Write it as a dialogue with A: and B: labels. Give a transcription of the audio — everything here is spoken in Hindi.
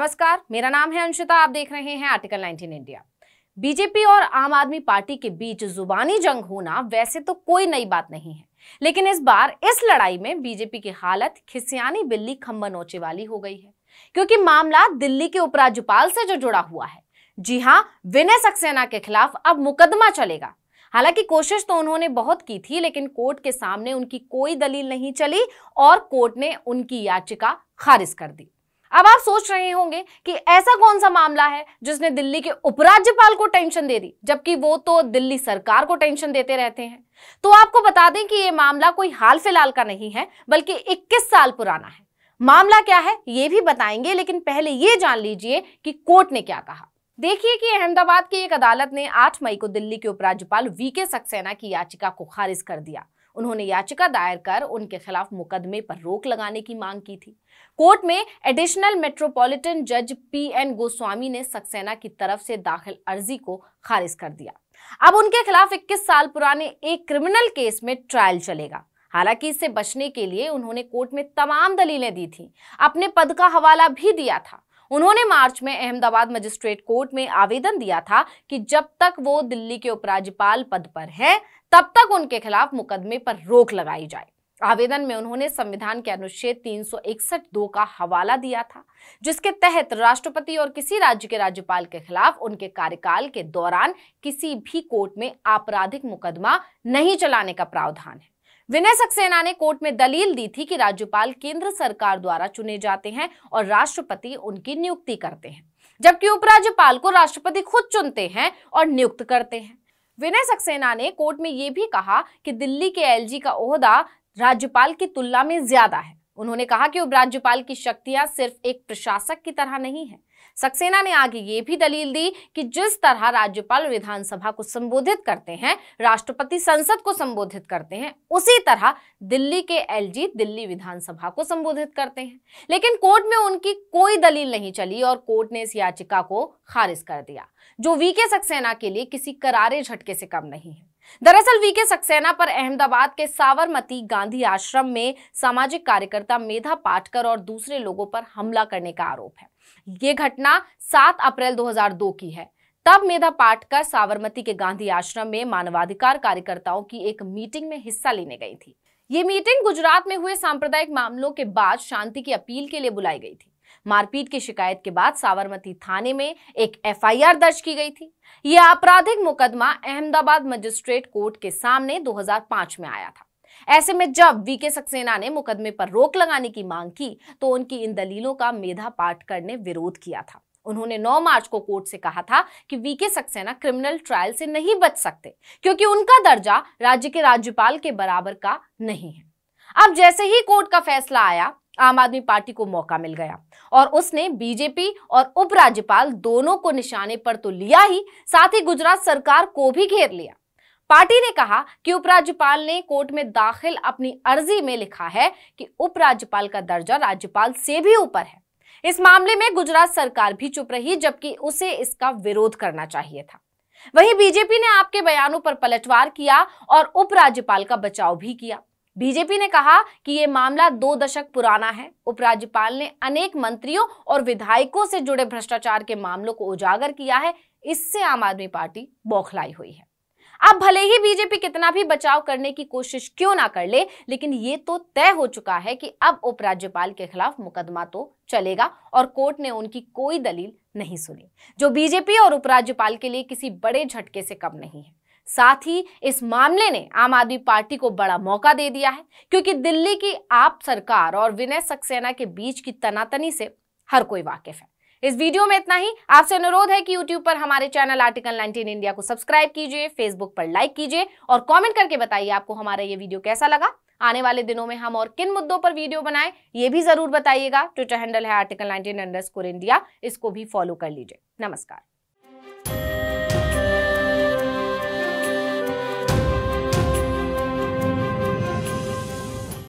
A: नमस्कार मेरा नाम है अंशिता आप देख रहे हैं आर्टिकल 19 इंडिया बीजेपी और आम आदमी पार्टी के बीच जुबानी जंग होना वैसे तो कोई नई बात नहीं है लेकिन इस बार इस लड़ाई में बीजेपी की हालत खिसियानी बिल्ली नोचे वाली हो गई है क्योंकि मामला दिल्ली के उपराज्यपाल से जो जुड़ा हुआ है जी हाँ विनय सक्सेना के खिलाफ अब मुकदमा चलेगा हालांकि कोशिश तो उन्होंने बहुत की थी लेकिन कोर्ट के सामने उनकी कोई दलील नहीं चली और कोर्ट ने उनकी याचिका खारिज कर दी अब आप सोच रहे होंगे कि ऐसा कौन सा मामला है जिसने दिल्ली के उपराज्यपाल को टेंशन दे दी जबकि वो तो दिल्ली सरकार को टेंशन देते रहते हैं तो आपको बता दें कि ये मामला कोई हाल फिलहाल का नहीं है बल्कि 21 साल पुराना है मामला क्या है ये भी बताएंगे लेकिन पहले ये जान लीजिए कि कोर्ट ने क्या कहा देखिए कि अहमदाबाद की एक अदालत ने 8 मई को दिल्ली के उपराज्यपाल वी के सक्सेना की याचिका को खारिज कर दिया उन्होंने याचिका दायर कर उनके खिलाफ मुकदमे पर रोक लगाने की मांग की थी कोर्ट में एडिशनल मेट्रोपॉलिटन जज पी एन गोस्वामी ने सक्सेना की तरफ से दाखिल अर्जी को खारिज कर दिया अब उनके खिलाफ 21 साल पुराने एक क्रिमिनल केस में ट्रायल चलेगा हालांकि इससे बचने के लिए उन्होंने कोर्ट में तमाम दलीलें दी थी अपने पद का हवाला भी दिया था उन्होंने मार्च में अहमदाबाद मजिस्ट्रेट कोर्ट में आवेदन दिया था कि जब तक वो दिल्ली के उपराज्यपाल पद पर हैं तब तक उनके खिलाफ मुकदमे पर रोक लगाई जाए आवेदन में उन्होंने संविधान के अनुच्छेद 361 दो का हवाला दिया था जिसके तहत राष्ट्रपति और किसी राज्य के राज्यपाल के खिलाफ उनके कार्यकाल के दौरान किसी भी कोर्ट में आपराधिक मुकदमा नहीं चलाने का प्रावधान है विनय सक्सेना ने कोर्ट में दलील दी थी कि राज्यपाल केंद्र सरकार द्वारा चुने जाते हैं और राष्ट्रपति उनकी नियुक्ति करते हैं जबकि उपराज्यपाल को राष्ट्रपति खुद चुनते हैं और नियुक्त करते हैं विनय सक्सेना ने कोर्ट में ये भी कहा कि दिल्ली के एलजी का ओहदा राज्यपाल की तुलना में ज्यादा है उन्होंने कहा कि उपराज्यपाल की शक्तियां सिर्फ एक प्रशासक की तरह नहीं है सक्सेना ने आगे ये भी दलील दी कि जिस तरह राज्यपाल विधानसभा को संबोधित करते हैं राष्ट्रपति संसद को संबोधित करते हैं उसी तरह दिल्ली के एलजी दिल्ली विधानसभा को संबोधित करते हैं लेकिन कोर्ट में उनकी कोई दलील नहीं चली और कोर्ट ने इस याचिका को खारिज कर दिया जो वीके सक्सेना के लिए किसी करारे झटके से कम नहीं है दरअसल वीके सक्सेना पर अहमदाबाद के सावरमती गांधी आश्रम में सामाजिक कार्यकर्ता मेधा पाटकर और दूसरे लोगों पर हमला करने का आरोप है ये घटना 7 अप्रैल 2002 की है तब मेधा पाटकर सावरमती के गांधी आश्रम में मानवाधिकार कार्यकर्ताओं की एक मीटिंग में हिस्सा लेने गई थी ये मीटिंग गुजरात में हुए सांप्रदायिक मामलों के बाद शांति की अपील के लिए बुलाई गई थी मारपीट की शिकायत के बाद साबरमती थाने में एक एफआईआर दर्ज की गई थी यह आपराधिक मुकदमा अहमदाबाद मजिस्ट्रेट कोर्ट के सामने 2005 में आया था ऐसे में जब वीके सक्सेना ने मुकदमे पर रोक लगाने की मांग की तो उनकी इन दलीलों का मेधा पाठ करने विरोध किया था उन्होंने 9 मार्च को कोर्ट से कहा था कि वीके सक्सेना क्रिमिनल ट्रायल से नहीं बच सकते क्योंकि उनका दर्जा राज्य के राज्यपाल के बराबर का नहीं है अब जैसे ही कोर्ट का फैसला आया आम आदमी पार्टी को मौका मिल गया और उसने बीजेपी और उपराज्यपाल दोनों को निशाने पर तो लिया ही साथ ही गुजरात सरकार को भी घेर लिया पार्टी ने कहा कि उपराज्यपाल ने कोर्ट में दाखिल अपनी अर्जी में लिखा है कि उपराज्यपाल का दर्जा राज्यपाल से भी ऊपर है इस मामले में गुजरात सरकार भी चुप रही जबकि उसे इसका विरोध करना चाहिए था वहीं बीजेपी ने आपके बयानों पर पलटवार किया और उपराज्यपाल का बचाव भी किया बीजेपी ने कहा कि ये मामला दो दशक पुराना है उपराज्यपाल ने अनेक मंत्रियों और विधायकों से जुड़े भ्रष्टाचार के मामलों को उजागर किया है इससे आम आदमी पार्टी बौखलाई हुई है अब भले ही बीजेपी कितना भी बचाव करने की कोशिश क्यों ना कर ले, लेकिन ये तो तय हो चुका है कि अब उपराज्यपाल के खिलाफ मुकदमा तो चलेगा और कोर्ट ने उनकी कोई दलील नहीं सुनी जो बीजेपी और उपराज्यपाल के लिए किसी बड़े झटके से कम नहीं है साथ ही इस मामले ने आम आदमी पार्टी को बड़ा मौका दे दिया है क्योंकि दिल्ली की आप सरकार और विनय सक्सेना के बीच की तनातनी से हर कोई वाकिफ है इस वीडियो में इतना ही आपसे अनुरोध है कि YouTube पर हमारे चैनल आर्टिकल 19 इंडिया को सब्सक्राइब कीजिए Facebook पर लाइक कीजिए और कमेंट करके बताइए आपको हमारा ये वीडियो कैसा लगा आने वाले दिनों में हम और किन मुद्दों पर वीडियो बनाएं ये भी जरूर बताइएगा ट्विटर हैंडल है आर्टिकल 19 अंडरस्कोर इंडिया इसको भी फॉलो कर लीजिए नमस्कार